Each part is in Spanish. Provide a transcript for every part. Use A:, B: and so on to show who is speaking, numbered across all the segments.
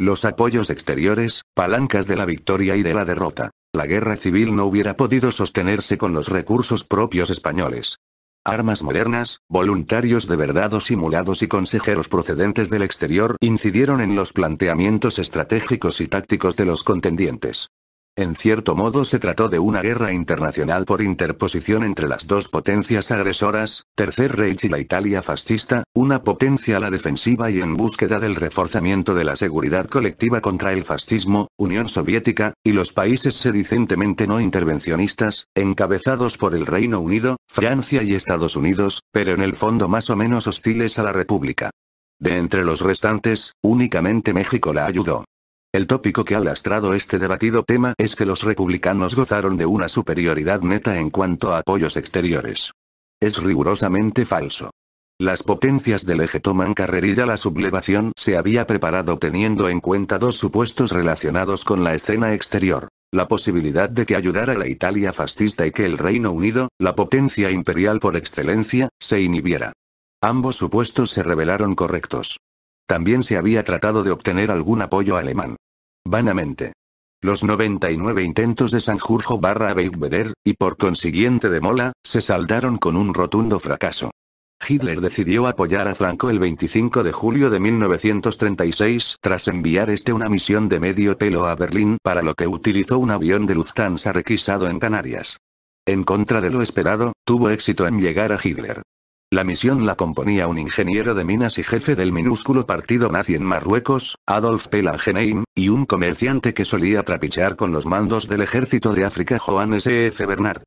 A: Los apoyos exteriores, palancas de la victoria y de la derrota. La guerra civil no hubiera podido sostenerse con los recursos propios españoles. Armas modernas, voluntarios de verdad o simulados y consejeros procedentes del exterior incidieron en los planteamientos estratégicos y tácticos de los contendientes. En cierto modo se trató de una guerra internacional por interposición entre las dos potencias agresoras, Tercer Reich y la Italia fascista, una potencia a la defensiva y en búsqueda del reforzamiento de la seguridad colectiva contra el fascismo, Unión Soviética, y los países sedicentemente no intervencionistas, encabezados por el Reino Unido, Francia y Estados Unidos, pero en el fondo más o menos hostiles a la República. De entre los restantes, únicamente México la ayudó. El tópico que ha lastrado este debatido tema es que los republicanos gozaron de una superioridad neta en cuanto a apoyos exteriores. Es rigurosamente falso. Las potencias del eje toman carrerilla. La sublevación se había preparado teniendo en cuenta dos supuestos relacionados con la escena exterior. La posibilidad de que ayudara la Italia fascista y que el Reino Unido, la potencia imperial por excelencia, se inhibiera. Ambos supuestos se revelaron correctos. También se había tratado de obtener algún apoyo alemán. Vanamente. Los 99 intentos de Sanjurjo barra Beigveder, y por consiguiente de Mola, se saldaron con un rotundo fracaso. Hitler decidió apoyar a Franco el 25 de julio de 1936 tras enviar este una misión de medio pelo a Berlín para lo que utilizó un avión de Lufthansa requisado en Canarias. En contra de lo esperado, tuvo éxito en llegar a Hitler. La misión la componía un ingeniero de minas y jefe del minúsculo partido nazi en Marruecos, Adolf pelagenheim y un comerciante que solía trapichear con los mandos del ejército de África Joan S. F. Bernard.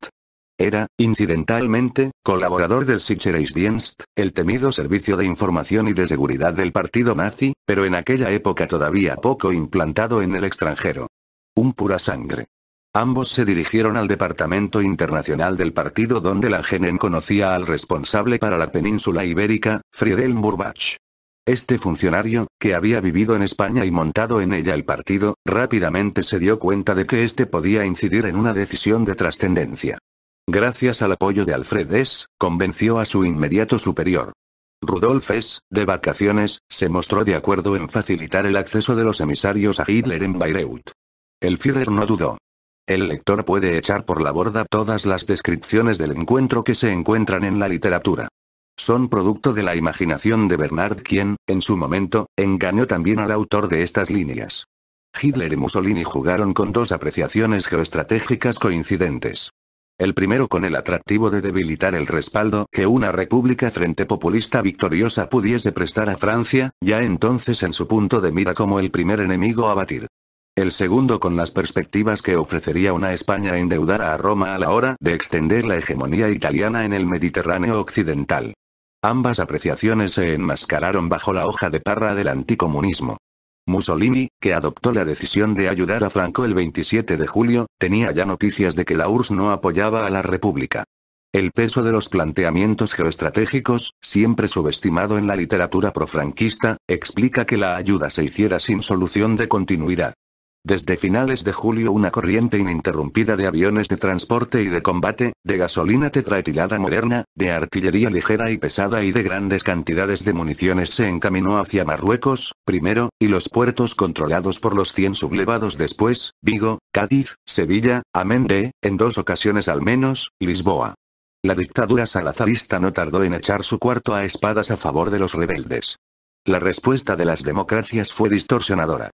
A: Era, incidentalmente, colaborador del Sicherheitsdienst, el temido servicio de información y de seguridad del partido nazi, pero en aquella época todavía poco implantado en el extranjero. Un pura sangre. Ambos se dirigieron al Departamento Internacional del Partido donde la Genen conocía al responsable para la península ibérica, Friedel Murbach. Este funcionario, que había vivido en España y montado en ella el partido, rápidamente se dio cuenta de que este podía incidir en una decisión de trascendencia. Gracias al apoyo de Alfred S., convenció a su inmediato superior. Rudolf S., de vacaciones, se mostró de acuerdo en facilitar el acceso de los emisarios a Hitler en Bayreuth. El Führer no dudó. El lector puede echar por la borda todas las descripciones del encuentro que se encuentran en la literatura. Son producto de la imaginación de Bernard quien, en su momento, engañó también al autor de estas líneas. Hitler y Mussolini jugaron con dos apreciaciones geoestratégicas coincidentes. El primero con el atractivo de debilitar el respaldo que una república frente populista victoriosa pudiese prestar a Francia, ya entonces en su punto de mira como el primer enemigo a batir. El segundo con las perspectivas que ofrecería una España endeudada a Roma a la hora de extender la hegemonía italiana en el Mediterráneo occidental. Ambas apreciaciones se enmascararon bajo la hoja de parra del anticomunismo. Mussolini, que adoptó la decisión de ayudar a Franco el 27 de julio, tenía ya noticias de que la URSS no apoyaba a la República. El peso de los planteamientos geoestratégicos, siempre subestimado en la literatura profranquista, explica que la ayuda se hiciera sin solución de continuidad. Desde finales de julio una corriente ininterrumpida de aviones de transporte y de combate, de gasolina tetraetilada moderna, de artillería ligera y pesada y de grandes cantidades de municiones se encaminó hacia Marruecos, primero, y los puertos controlados por los 100 sublevados después, Vigo, Cádiz, Sevilla, amén de, en dos ocasiones al menos, Lisboa. La dictadura salazarista no tardó en echar su cuarto a espadas a favor de los rebeldes. La respuesta de las democracias fue distorsionadora.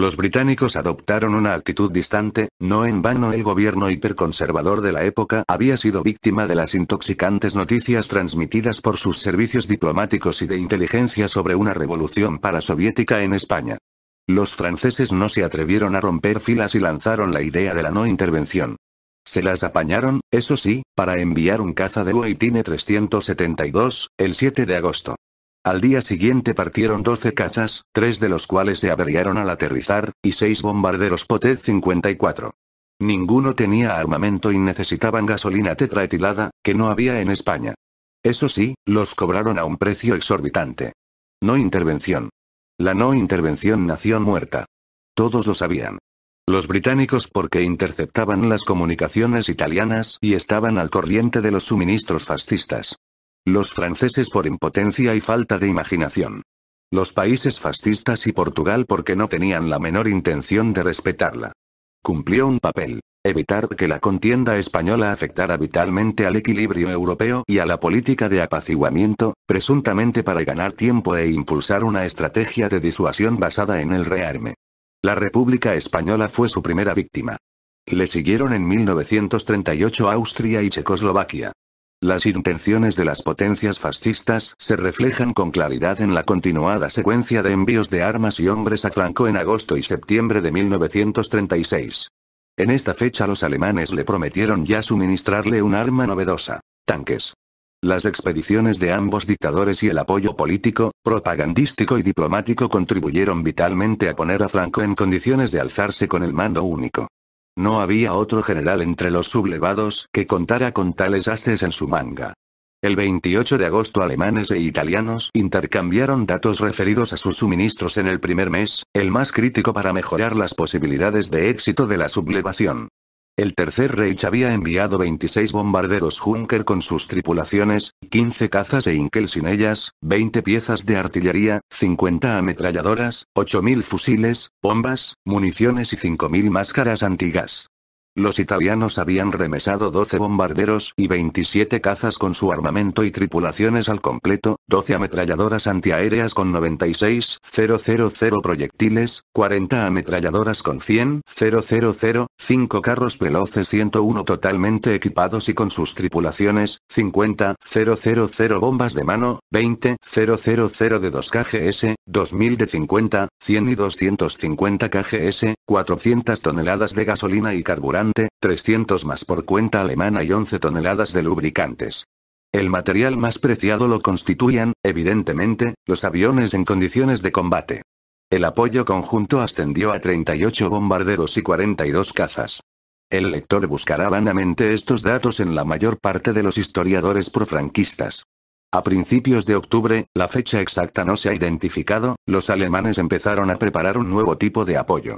A: Los británicos adoptaron una actitud distante, no en vano el gobierno hiperconservador de la época había sido víctima de las intoxicantes noticias transmitidas por sus servicios diplomáticos y de inteligencia sobre una revolución parasoviética en España. Los franceses no se atrevieron a romper filas y lanzaron la idea de la no intervención. Se las apañaron, eso sí, para enviar un caza de Uaitine 372, el 7 de agosto. Al día siguiente partieron 12 cazas, tres de los cuales se averiaron al aterrizar, y seis bombarderos Potez 54. Ninguno tenía armamento y necesitaban gasolina tetraetilada, que no había en España. Eso sí, los cobraron a un precio exorbitante. No intervención. La no intervención nació muerta. Todos lo sabían. Los británicos porque interceptaban las comunicaciones italianas y estaban al corriente de los suministros fascistas. Los franceses por impotencia y falta de imaginación. Los países fascistas y Portugal porque no tenían la menor intención de respetarla. Cumplió un papel. Evitar que la contienda española afectara vitalmente al equilibrio europeo y a la política de apaciguamiento, presuntamente para ganar tiempo e impulsar una estrategia de disuasión basada en el rearme. La República Española fue su primera víctima. Le siguieron en 1938 Austria y Checoslovaquia. Las intenciones de las potencias fascistas se reflejan con claridad en la continuada secuencia de envíos de armas y hombres a Franco en agosto y septiembre de 1936. En esta fecha los alemanes le prometieron ya suministrarle un arma novedosa, tanques. Las expediciones de ambos dictadores y el apoyo político, propagandístico y diplomático contribuyeron vitalmente a poner a Franco en condiciones de alzarse con el mando único. No había otro general entre los sublevados que contara con tales haces en su manga. El 28 de agosto alemanes e italianos intercambiaron datos referidos a sus suministros en el primer mes, el más crítico para mejorar las posibilidades de éxito de la sublevación. El Tercer Reich había enviado 26 bombarderos Junker con sus tripulaciones, 15 cazas e Inkel sin ellas, 20 piezas de artillería, 50 ametralladoras, 8.000 fusiles, bombas, municiones y 5.000 máscaras antigas. Los italianos habían remesado 12 bombarderos y 27 cazas con su armamento y tripulaciones al completo, 12 ametralladoras antiaéreas con 96 000 proyectiles, 40 ametralladoras con 000, 5 carros veloces 101 totalmente equipados y con sus tripulaciones, 50 000 bombas de mano, 20 000 de 2 KGS, 2000 de 50, 100 y 250 KGS, 400 toneladas de gasolina y carburante 300 más por cuenta alemana y 11 toneladas de lubricantes. El material más preciado lo constituían, evidentemente, los aviones en condiciones de combate. El apoyo conjunto ascendió a 38 bombarderos y 42 cazas. El lector buscará vanamente estos datos en la mayor parte de los historiadores profranquistas. A principios de octubre, la fecha exacta no se ha identificado, los alemanes empezaron a preparar un nuevo tipo de apoyo.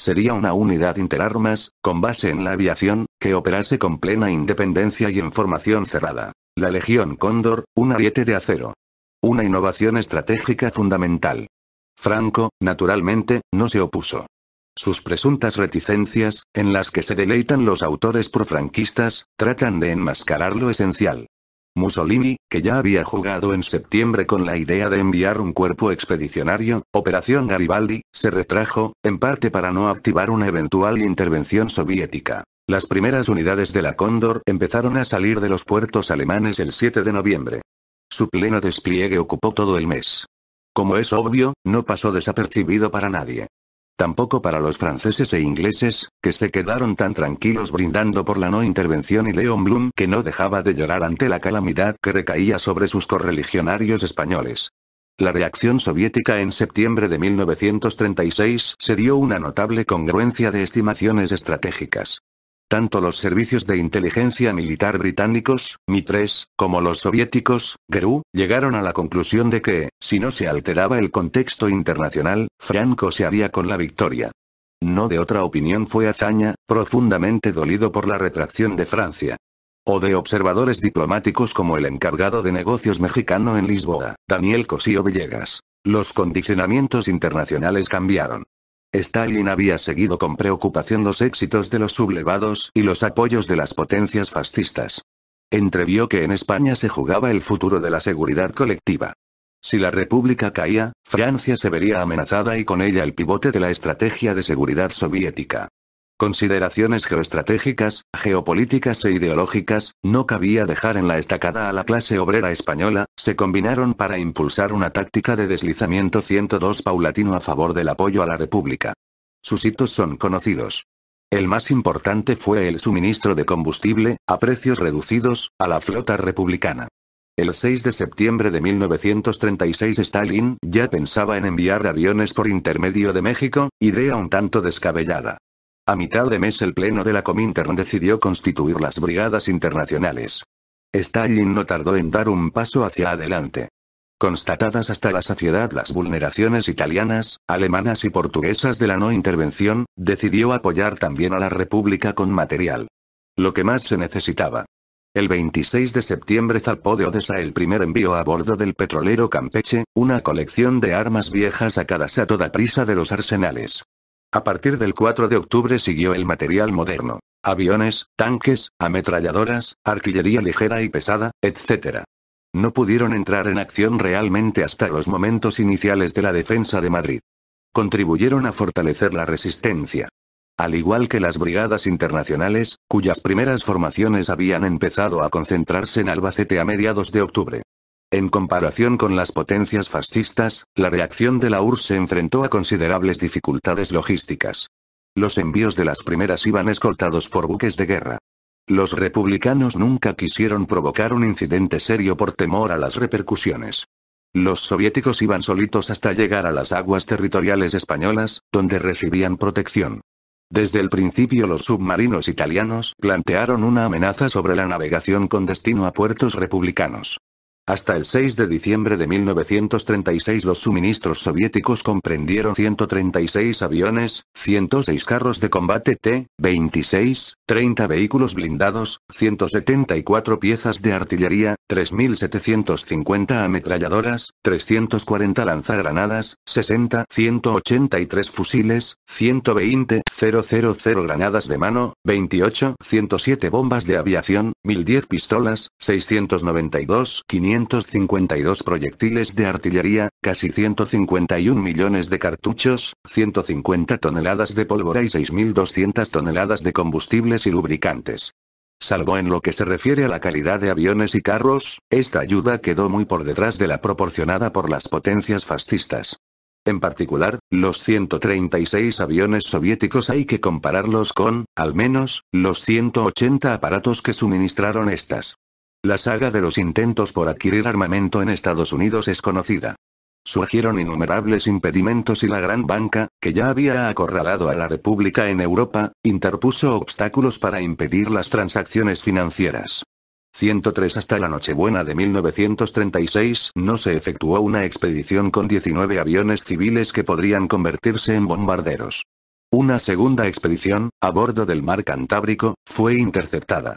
A: Sería una unidad interarmas, con base en la aviación, que operase con plena independencia y en formación cerrada. La Legión Cóndor, un ariete de acero. Una innovación estratégica fundamental. Franco, naturalmente, no se opuso. Sus presuntas reticencias, en las que se deleitan los autores profranquistas, tratan de enmascarar lo esencial. Mussolini, que ya había jugado en septiembre con la idea de enviar un cuerpo expedicionario, Operación Garibaldi, se retrajo, en parte para no activar una eventual intervención soviética. Las primeras unidades de la Cóndor empezaron a salir de los puertos alemanes el 7 de noviembre. Su pleno despliegue ocupó todo el mes. Como es obvio, no pasó desapercibido para nadie. Tampoco para los franceses e ingleses, que se quedaron tan tranquilos brindando por la no intervención y Leon Blum que no dejaba de llorar ante la calamidad que recaía sobre sus correligionarios españoles. La reacción soviética en septiembre de 1936 se dio una notable congruencia de estimaciones estratégicas. Tanto los servicios de inteligencia militar británicos, MI3, como los soviéticos, GRU, llegaron a la conclusión de que, si no se alteraba el contexto internacional, Franco se haría con la victoria. No de otra opinión fue Azaña, profundamente dolido por la retracción de Francia. O de observadores diplomáticos como el encargado de negocios mexicano en Lisboa, Daniel Cosío Villegas. Los condicionamientos internacionales cambiaron. Stalin había seguido con preocupación los éxitos de los sublevados y los apoyos de las potencias fascistas. Entrevió que en España se jugaba el futuro de la seguridad colectiva. Si la República caía, Francia se vería amenazada y con ella el pivote de la estrategia de seguridad soviética. Consideraciones geoestratégicas, geopolíticas e ideológicas, no cabía dejar en la estacada a la clase obrera española, se combinaron para impulsar una táctica de deslizamiento 102 paulatino a favor del apoyo a la República. Sus hitos son conocidos. El más importante fue el suministro de combustible, a precios reducidos, a la flota republicana. El 6 de septiembre de 1936 Stalin ya pensaba en enviar aviones por intermedio de México, idea un tanto descabellada. A mitad de mes el Pleno de la Comintern decidió constituir las Brigadas Internacionales. Stalin no tardó en dar un paso hacia adelante. Constatadas hasta la saciedad las vulneraciones italianas, alemanas y portuguesas de la no intervención, decidió apoyar también a la República con material. Lo que más se necesitaba. El 26 de septiembre zarpó de Odessa el primer envío a bordo del petrolero Campeche, una colección de armas viejas sacadas a toda prisa de los arsenales. A partir del 4 de octubre siguió el material moderno. Aviones, tanques, ametralladoras, artillería ligera y pesada, etc. No pudieron entrar en acción realmente hasta los momentos iniciales de la defensa de Madrid. Contribuyeron a fortalecer la resistencia. Al igual que las brigadas internacionales, cuyas primeras formaciones habían empezado a concentrarse en Albacete a mediados de octubre. En comparación con las potencias fascistas, la reacción de la URSS se enfrentó a considerables dificultades logísticas. Los envíos de las primeras iban escoltados por buques de guerra. Los republicanos nunca quisieron provocar un incidente serio por temor a las repercusiones. Los soviéticos iban solitos hasta llegar a las aguas territoriales españolas, donde recibían protección. Desde el principio los submarinos italianos plantearon una amenaza sobre la navegación con destino a puertos republicanos. Hasta el 6 de diciembre de 1936 los suministros soviéticos comprendieron 136 aviones, 106 carros de combate T-26, 30 vehículos blindados, 174 piezas de artillería, 3.750 ametralladoras, 340 lanzagranadas, 60, 183 fusiles, 120 000 granadas de mano, 28, 107 bombas de aviación, 1010 pistolas, 692, 552 proyectiles de artillería, casi 151 millones de cartuchos, 150 toneladas de pólvora y 6.200 toneladas de combustibles y lubricantes. Salvo en lo que se refiere a la calidad de aviones y carros, esta ayuda quedó muy por detrás de la proporcionada por las potencias fascistas. En particular, los 136 aviones soviéticos hay que compararlos con, al menos, los 180 aparatos que suministraron estas. La saga de los intentos por adquirir armamento en Estados Unidos es conocida. Surgieron innumerables impedimentos y la gran banca, que ya había acorralado a la República en Europa, interpuso obstáculos para impedir las transacciones financieras. 103 Hasta la Nochebuena de 1936 no se efectuó una expedición con 19 aviones civiles que podrían convertirse en bombarderos. Una segunda expedición, a bordo del mar Cantábrico, fue interceptada.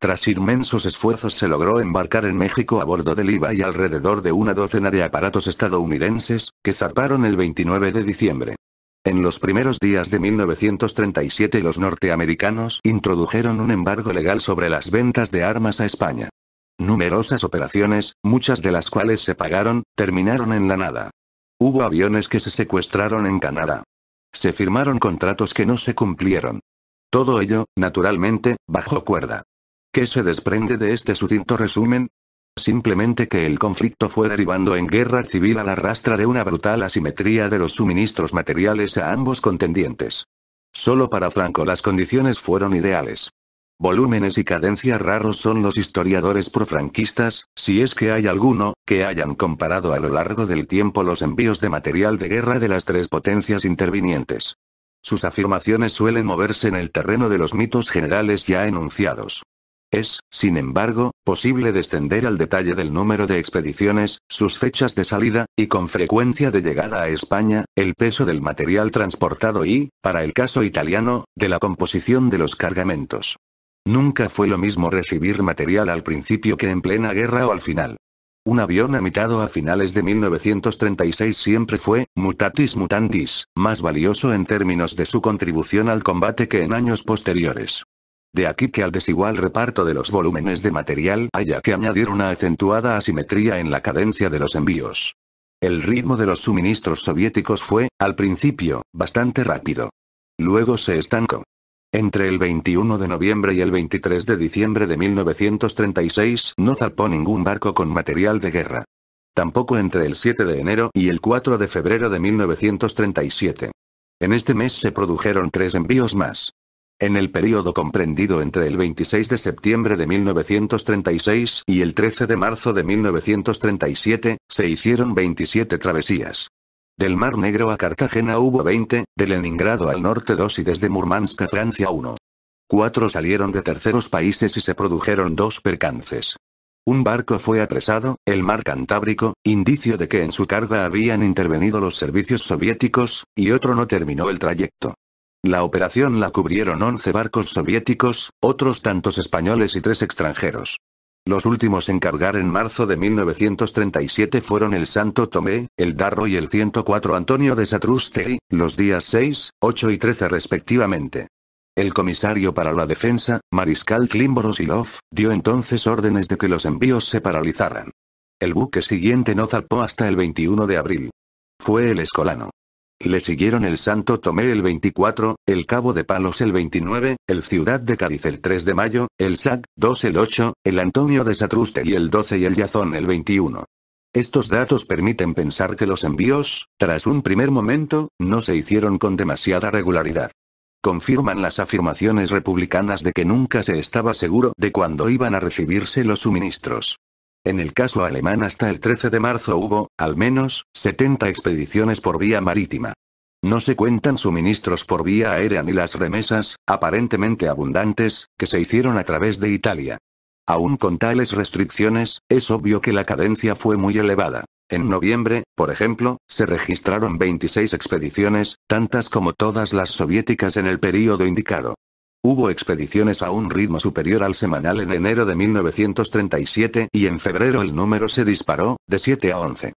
A: Tras inmensos esfuerzos se logró embarcar en México a bordo del IVA y alrededor de una docena de aparatos estadounidenses, que zarparon el 29 de diciembre. En los primeros días de 1937 los norteamericanos introdujeron un embargo legal sobre las ventas de armas a España. Numerosas operaciones, muchas de las cuales se pagaron, terminaron en la nada. Hubo aviones que se secuestraron en Canadá. Se firmaron contratos que no se cumplieron. Todo ello, naturalmente, bajo cuerda. ¿Qué se desprende de este sucinto resumen? Simplemente que el conflicto fue derivando en guerra civil a la rastra de una brutal asimetría de los suministros materiales a ambos contendientes. Solo para Franco las condiciones fueron ideales. Volúmenes y cadencias raros son los historiadores profranquistas, si es que hay alguno, que hayan comparado a lo largo del tiempo los envíos de material de guerra de las tres potencias intervinientes. Sus afirmaciones suelen moverse en el terreno de los mitos generales ya enunciados. Es, sin embargo, posible descender al detalle del número de expediciones, sus fechas de salida, y con frecuencia de llegada a España, el peso del material transportado y, para el caso italiano, de la composición de los cargamentos. Nunca fue lo mismo recibir material al principio que en plena guerra o al final. Un avión amitado a finales de 1936 siempre fue, mutatis mutandis, más valioso en términos de su contribución al combate que en años posteriores. De aquí que al desigual reparto de los volúmenes de material haya que añadir una acentuada asimetría en la cadencia de los envíos. El ritmo de los suministros soviéticos fue, al principio, bastante rápido. Luego se estancó. Entre el 21 de noviembre y el 23 de diciembre de 1936 no zarpó ningún barco con material de guerra. Tampoco entre el 7 de enero y el 4 de febrero de 1937. En este mes se produjeron tres envíos más. En el periodo comprendido entre el 26 de septiembre de 1936 y el 13 de marzo de 1937, se hicieron 27 travesías. Del Mar Negro a Cartagena hubo 20, de Leningrado al norte 2 y desde Murmansk a Francia 1. Cuatro salieron de terceros países y se produjeron dos percances. Un barco fue apresado, el mar Cantábrico, indicio de que en su carga habían intervenido los servicios soviéticos, y otro no terminó el trayecto. La operación la cubrieron 11 barcos soviéticos, otros tantos españoles y tres extranjeros. Los últimos en cargar en marzo de 1937 fueron el Santo Tomé, el Darro y el 104 Antonio de Satrústegui, los días 6, 8 y 13 respectivamente. El comisario para la defensa, Mariscal Klimborosilov, dio entonces órdenes de que los envíos se paralizaran. El buque siguiente no zarpó hasta el 21 de abril. Fue el Escolano. Le siguieron el Santo Tomé el 24, el Cabo de Palos el 29, el Ciudad de Cádiz el 3 de mayo, el SAC 2 el 8, el Antonio de Satruste y el 12 y el Yazón el 21. Estos datos permiten pensar que los envíos, tras un primer momento, no se hicieron con demasiada regularidad. Confirman las afirmaciones republicanas de que nunca se estaba seguro de cuándo iban a recibirse los suministros. En el caso alemán hasta el 13 de marzo hubo, al menos, 70 expediciones por vía marítima. No se cuentan suministros por vía aérea ni las remesas, aparentemente abundantes, que se hicieron a través de Italia. Aún con tales restricciones, es obvio que la cadencia fue muy elevada. En noviembre, por ejemplo, se registraron 26 expediciones, tantas como todas las soviéticas en el período indicado. Hubo expediciones a un ritmo superior al semanal en enero de 1937 y en febrero el número se disparó, de 7 a 11.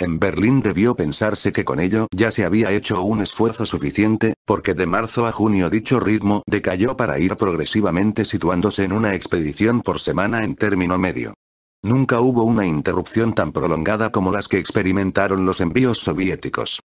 A: En Berlín debió pensarse que con ello ya se había hecho un esfuerzo suficiente, porque de marzo a junio dicho ritmo decayó para ir progresivamente situándose en una expedición por semana en término medio. Nunca hubo una interrupción tan prolongada como las que experimentaron los envíos soviéticos.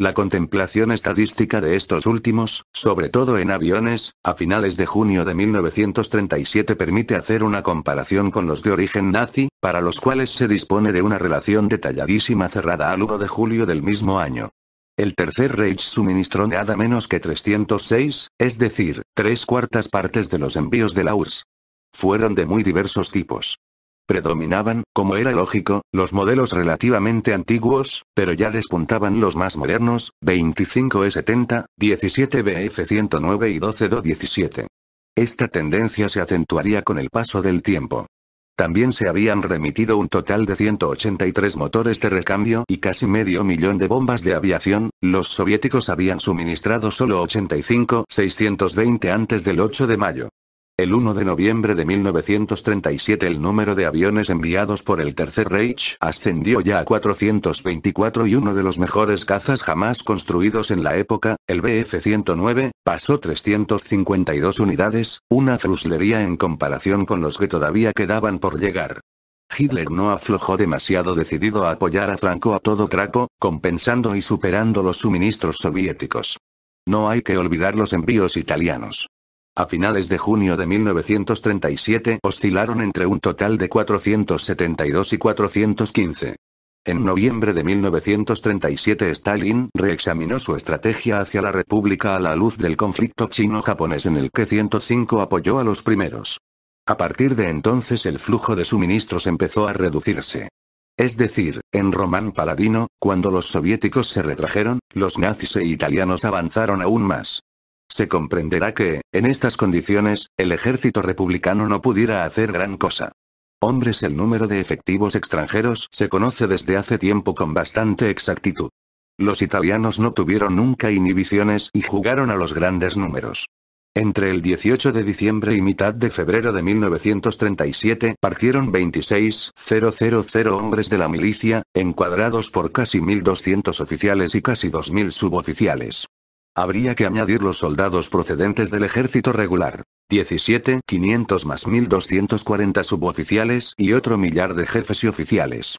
A: La contemplación estadística de estos últimos, sobre todo en aviones, a finales de junio de 1937 permite hacer una comparación con los de origen nazi, para los cuales se dispone de una relación detalladísima cerrada al 1 de julio del mismo año. El Tercer Reich suministró nada menos que 306, es decir, tres cuartas partes de los envíos de la URSS. Fueron de muy diversos tipos. Predominaban, como era lógico, los modelos relativamente antiguos, pero ya despuntaban los más modernos, 25E70, 17BF109 e y 12DO17. Esta tendencia se acentuaría con el paso del tiempo. También se habían remitido un total de 183 motores de recambio y casi medio millón de bombas de aviación, los soviéticos habían suministrado solo 85 620 antes del 8 de mayo. El 1 de noviembre de 1937 el número de aviones enviados por el Tercer Reich ascendió ya a 424 y uno de los mejores cazas jamás construidos en la época, el BF-109, pasó 352 unidades, una fruslería en comparación con los que todavía quedaban por llegar. Hitler no aflojó demasiado decidido a apoyar a Franco a todo trapo, compensando y superando los suministros soviéticos. No hay que olvidar los envíos italianos. A finales de junio de 1937 oscilaron entre un total de 472 y 415. En noviembre de 1937 Stalin reexaminó su estrategia hacia la República a la luz del conflicto chino-japonés en el que 105 apoyó a los primeros. A partir de entonces el flujo de suministros empezó a reducirse. Es decir, en Román Paladino, cuando los soviéticos se retrajeron, los nazis e italianos avanzaron aún más. Se comprenderá que, en estas condiciones, el ejército republicano no pudiera hacer gran cosa. Hombres el número de efectivos extranjeros se conoce desde hace tiempo con bastante exactitud. Los italianos no tuvieron nunca inhibiciones y jugaron a los grandes números. Entre el 18 de diciembre y mitad de febrero de 1937 partieron 26.000 hombres de la milicia, encuadrados por casi 1.200 oficiales y casi 2.000 suboficiales. Habría que añadir los soldados procedentes del ejército regular. 17.500 más 1240 suboficiales y otro millar de jefes y oficiales.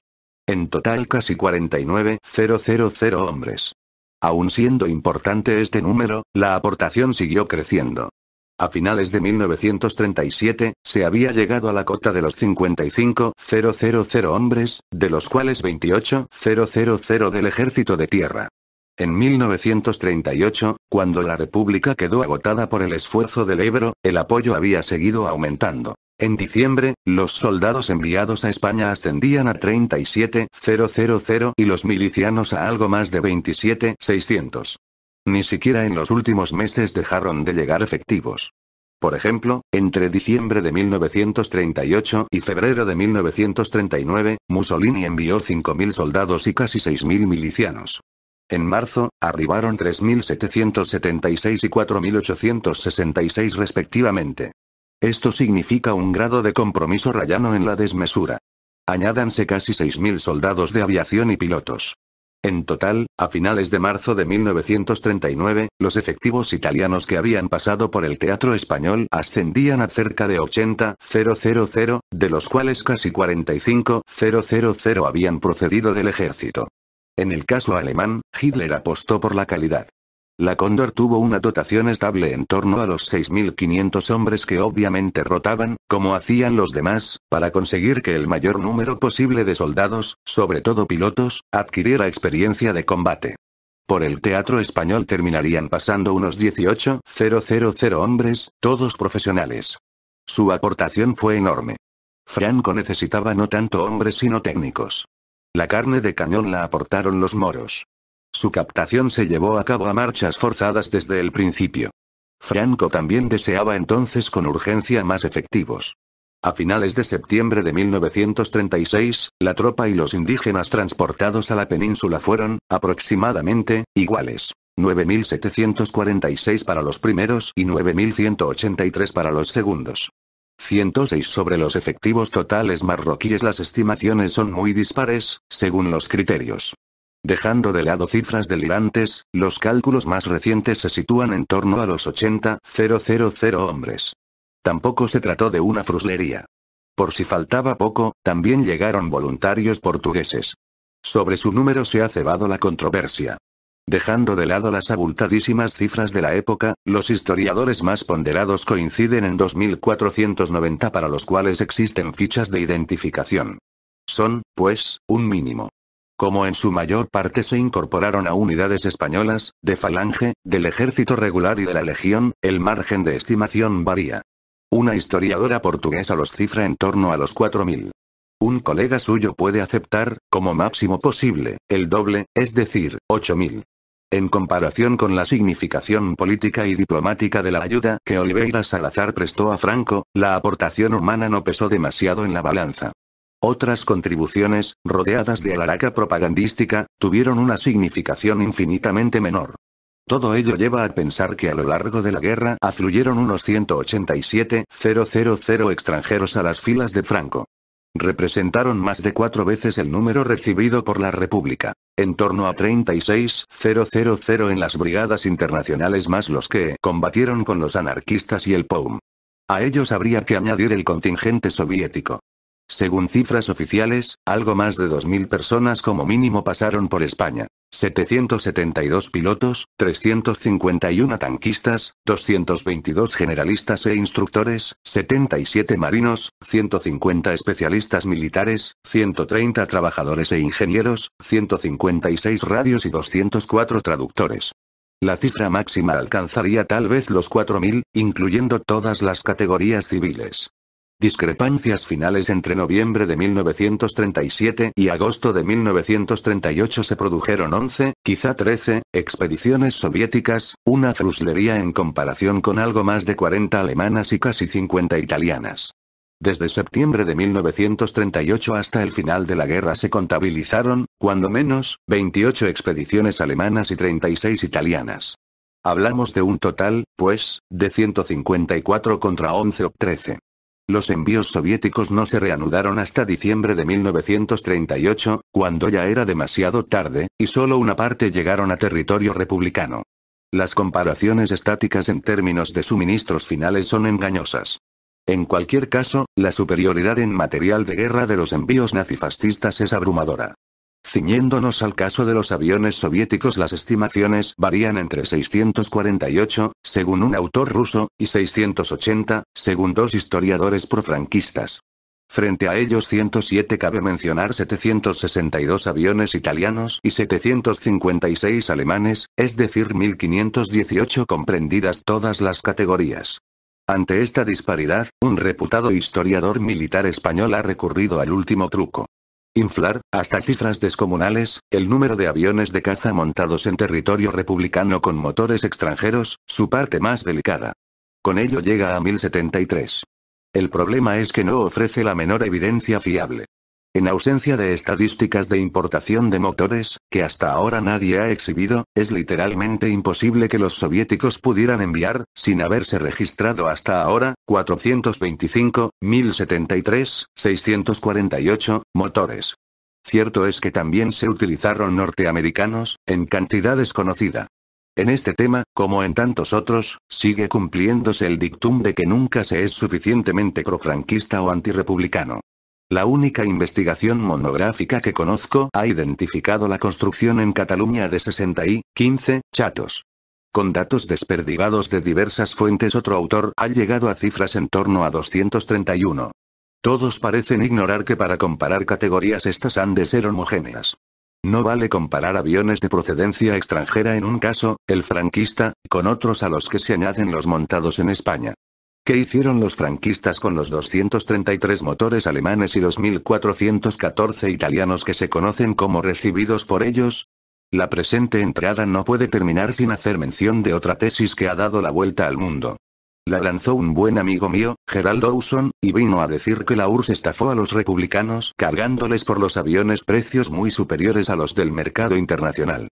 A: En total casi 49,000 hombres. Aun siendo importante este número, la aportación siguió creciendo. A finales de 1937, se había llegado a la cota de los 55,000 hombres, de los cuales 28,000 del ejército de tierra. En 1938, cuando la República quedó agotada por el esfuerzo del Ebro, el apoyo había seguido aumentando. En diciembre, los soldados enviados a España ascendían a 37,000 y los milicianos a algo más de 27,600. Ni siquiera en los últimos meses dejaron de llegar efectivos. Por ejemplo, entre diciembre de 1938 y febrero de 1939, Mussolini envió 5.000 soldados y casi 6.000 milicianos. En marzo, arribaron 3.776 y 4.866 respectivamente. Esto significa un grado de compromiso rayano en la desmesura. Añádanse casi 6.000 soldados de aviación y pilotos. En total, a finales de marzo de 1939, los efectivos italianos que habían pasado por el teatro español ascendían a cerca de 80,000, de los cuales casi 45,000 habían procedido del ejército. En el caso alemán, Hitler apostó por la calidad. La Cóndor tuvo una dotación estable en torno a los 6.500 hombres que obviamente rotaban, como hacían los demás, para conseguir que el mayor número posible de soldados, sobre todo pilotos, adquiriera experiencia de combate. Por el teatro español terminarían pasando unos 18.000 hombres, todos profesionales. Su aportación fue enorme. Franco necesitaba no tanto hombres sino técnicos. La carne de cañón la aportaron los moros. Su captación se llevó a cabo a marchas forzadas desde el principio. Franco también deseaba entonces con urgencia más efectivos. A finales de septiembre de 1936, la tropa y los indígenas transportados a la península fueron, aproximadamente, iguales. 9.746 para los primeros y 9.183 para los segundos. 106 sobre los efectivos totales marroquíes las estimaciones son muy dispares, según los criterios. Dejando de lado cifras delirantes, los cálculos más recientes se sitúan en torno a los 80.000 hombres. Tampoco se trató de una fruslería. Por si faltaba poco, también llegaron voluntarios portugueses. Sobre su número se ha cebado la controversia. Dejando de lado las abultadísimas cifras de la época, los historiadores más ponderados coinciden en 2490 para los cuales existen fichas de identificación. Son, pues, un mínimo. Como en su mayor parte se incorporaron a unidades españolas, de falange, del ejército regular y de la legión, el margen de estimación varía. Una historiadora portuguesa los cifra en torno a los 4000. Un colega suyo puede aceptar, como máximo posible, el doble, es decir, 8000. En comparación con la significación política y diplomática de la ayuda que Oliveira Salazar prestó a Franco, la aportación humana no pesó demasiado en la balanza. Otras contribuciones, rodeadas de alaraca propagandística, tuvieron una significación infinitamente menor. Todo ello lleva a pensar que a lo largo de la guerra afluyeron unos 187.000 extranjeros a las filas de Franco representaron más de cuatro veces el número recibido por la República. En torno a 36.000 en las brigadas internacionales más los que combatieron con los anarquistas y el POUM. A ellos habría que añadir el contingente soviético. Según cifras oficiales, algo más de 2.000 personas como mínimo pasaron por España. 772 pilotos, 351 tanquistas, 222 generalistas e instructores, 77 marinos, 150 especialistas militares, 130 trabajadores e ingenieros, 156 radios y 204 traductores. La cifra máxima alcanzaría tal vez los 4.000, incluyendo todas las categorías civiles. Discrepancias finales entre noviembre de 1937 y agosto de 1938 se produjeron 11, quizá 13, expediciones soviéticas, una fruslería en comparación con algo más de 40 alemanas y casi 50 italianas. Desde septiembre de 1938 hasta el final de la guerra se contabilizaron, cuando menos, 28 expediciones alemanas y 36 italianas. Hablamos de un total, pues, de 154 contra 11 o 13. Los envíos soviéticos no se reanudaron hasta diciembre de 1938, cuando ya era demasiado tarde, y solo una parte llegaron a territorio republicano. Las comparaciones estáticas en términos de suministros finales son engañosas. En cualquier caso, la superioridad en material de guerra de los envíos nazifascistas es abrumadora. Ciñéndonos al caso de los aviones soviéticos las estimaciones varían entre 648, según un autor ruso, y 680, según dos historiadores profranquistas. Frente a ellos 107 cabe mencionar 762 aviones italianos y 756 alemanes, es decir 1518 comprendidas todas las categorías. Ante esta disparidad, un reputado historiador militar español ha recurrido al último truco inflar, hasta cifras descomunales, el número de aviones de caza montados en territorio republicano con motores extranjeros, su parte más delicada. Con ello llega a 1073. El problema es que no ofrece la menor evidencia fiable. En ausencia de estadísticas de importación de motores, que hasta ahora nadie ha exhibido, es literalmente imposible que los soviéticos pudieran enviar, sin haberse registrado hasta ahora, 425, 1073, 648, motores. Cierto es que también se utilizaron norteamericanos, en cantidad desconocida. En este tema, como en tantos otros, sigue cumpliéndose el dictum de que nunca se es suficientemente profranquista o antirrepublicano. La única investigación monográfica que conozco ha identificado la construcción en Cataluña de 60 y 15 chatos. Con datos desperdigados de diversas fuentes otro autor ha llegado a cifras en torno a 231. Todos parecen ignorar que para comparar categorías estas han de ser homogéneas. No vale comparar aviones de procedencia extranjera en un caso, el franquista, con otros a los que se añaden los montados en España. ¿Qué hicieron los franquistas con los 233 motores alemanes y 2.414 italianos que se conocen como recibidos por ellos? La presente entrada no puede terminar sin hacer mención de otra tesis que ha dado la vuelta al mundo. La lanzó un buen amigo mío, Gerald Dawson, y vino a decir que la URSS estafó a los republicanos cargándoles por los aviones precios muy superiores a los del mercado internacional.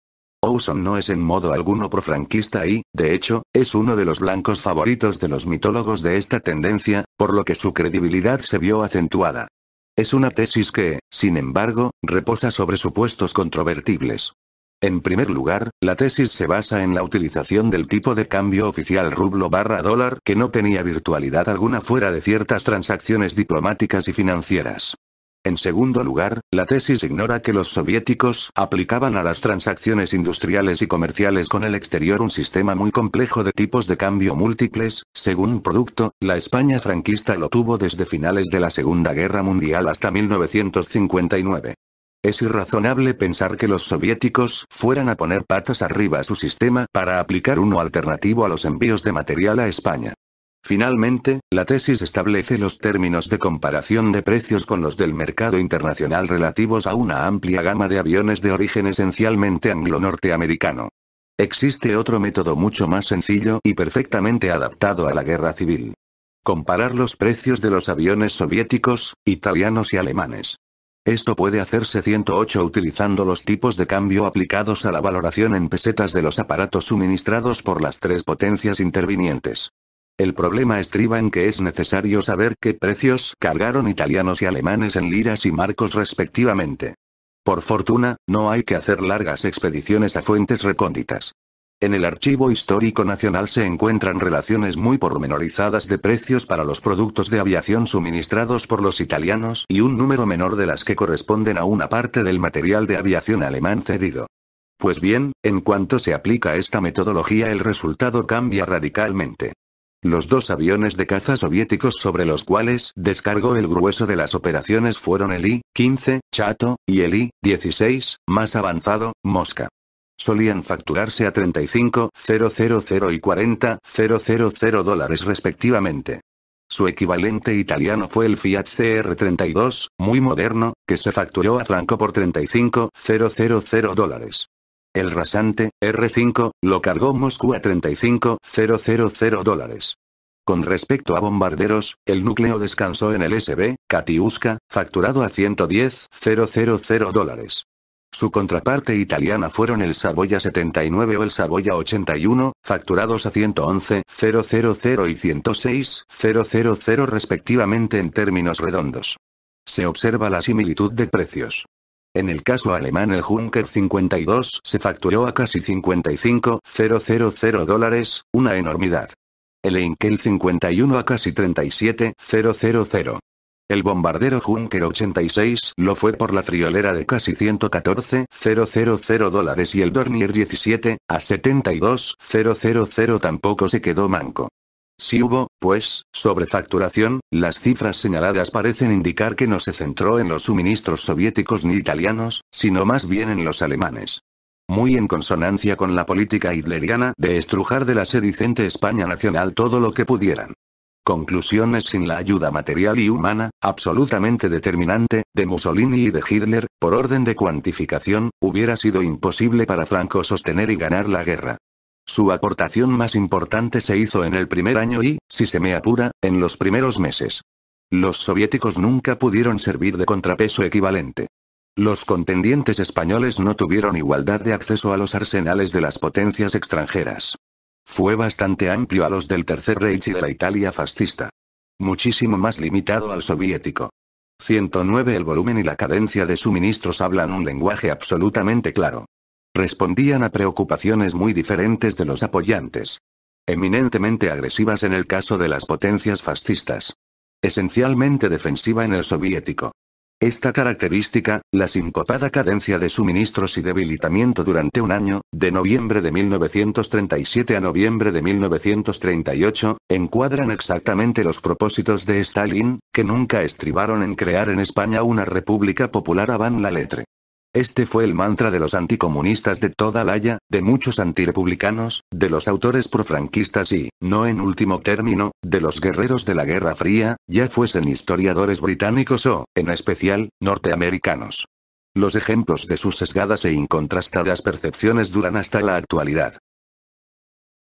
A: Owson no es en modo alguno profranquista y, de hecho, es uno de los blancos favoritos de los mitólogos de esta tendencia, por lo que su credibilidad se vio acentuada. Es una tesis que, sin embargo, reposa sobre supuestos controvertibles. En primer lugar, la tesis se basa en la utilización del tipo de cambio oficial rublo barra dólar que no tenía virtualidad alguna fuera de ciertas transacciones diplomáticas y financieras. En segundo lugar, la tesis ignora que los soviéticos aplicaban a las transacciones industriales y comerciales con el exterior un sistema muy complejo de tipos de cambio múltiples, según producto, la España franquista lo tuvo desde finales de la Segunda Guerra Mundial hasta 1959. Es irrazonable pensar que los soviéticos fueran a poner patas arriba a su sistema para aplicar uno alternativo a los envíos de material a España. Finalmente, la tesis establece los términos de comparación de precios con los del mercado internacional relativos a una amplia gama de aviones de origen esencialmente anglo-norteamericano. Existe otro método mucho más sencillo y perfectamente adaptado a la guerra civil. Comparar los precios de los aviones soviéticos, italianos y alemanes. Esto puede hacerse 108 utilizando los tipos de cambio aplicados a la valoración en pesetas de los aparatos suministrados por las tres potencias intervinientes. El problema estriba en que es necesario saber qué precios cargaron italianos y alemanes en liras y marcos respectivamente. Por fortuna, no hay que hacer largas expediciones a fuentes recónditas. En el Archivo Histórico Nacional se encuentran relaciones muy pormenorizadas de precios para los productos de aviación suministrados por los italianos y un número menor de las que corresponden a una parte del material de aviación alemán cedido. Pues bien, en cuanto se aplica esta metodología el resultado cambia radicalmente. Los dos aviones de caza soviéticos sobre los cuales descargó el grueso de las operaciones fueron el I-15, Chato, y el I-16, más avanzado, Mosca. Solían facturarse a 35.000 y 40.000 dólares respectivamente. Su equivalente italiano fue el Fiat CR32, muy moderno, que se facturó a Franco por 35.000 dólares. El rasante, R5, lo cargó Moscú a 35.000 dólares. Con respecto a bombarderos, el núcleo descansó en el SB, Katiuska, facturado a 110.000 dólares. Su contraparte italiana fueron el Saboya 79 o el Saboya 81, facturados a 111.000 y 106.000 respectivamente en términos redondos. Se observa la similitud de precios. En el caso alemán el Junker 52 se facturó a casi 55.000 dólares, una enormidad. El Enkel 51 a casi 37.000. El bombardero Junker 86 lo fue por la friolera de casi 114.000 dólares y el Dornier 17 a 72.000 tampoco se quedó manco. Si hubo, pues, sobrefacturación, las cifras señaladas parecen indicar que no se centró en los suministros soviéticos ni italianos, sino más bien en los alemanes. Muy en consonancia con la política hitleriana de estrujar de la sedicente España nacional todo lo que pudieran. Conclusiones sin la ayuda material y humana, absolutamente determinante, de Mussolini y de Hitler, por orden de cuantificación, hubiera sido imposible para Franco sostener y ganar la guerra. Su aportación más importante se hizo en el primer año y, si se me apura, en los primeros meses. Los soviéticos nunca pudieron servir de contrapeso equivalente. Los contendientes españoles no tuvieron igualdad de acceso a los arsenales de las potencias extranjeras. Fue bastante amplio a los del Tercer Reich y de la Italia fascista. Muchísimo más limitado al soviético. 109 El volumen y la cadencia de suministros hablan un lenguaje absolutamente claro. Respondían a preocupaciones muy diferentes de los apoyantes. Eminentemente agresivas en el caso de las potencias fascistas. Esencialmente defensiva en el soviético. Esta característica, la sincopada cadencia de suministros y debilitamiento durante un año, de noviembre de 1937 a noviembre de 1938, encuadran exactamente los propósitos de Stalin, que nunca estribaron en crear en España una república popular a van la letre. Este fue el mantra de los anticomunistas de toda la Haya, de muchos antirepublicanos, de los autores profranquistas y, no en último término, de los guerreros de la Guerra Fría, ya fuesen historiadores británicos o, en especial, norteamericanos. Los ejemplos de sus sesgadas e incontrastadas percepciones duran hasta la actualidad.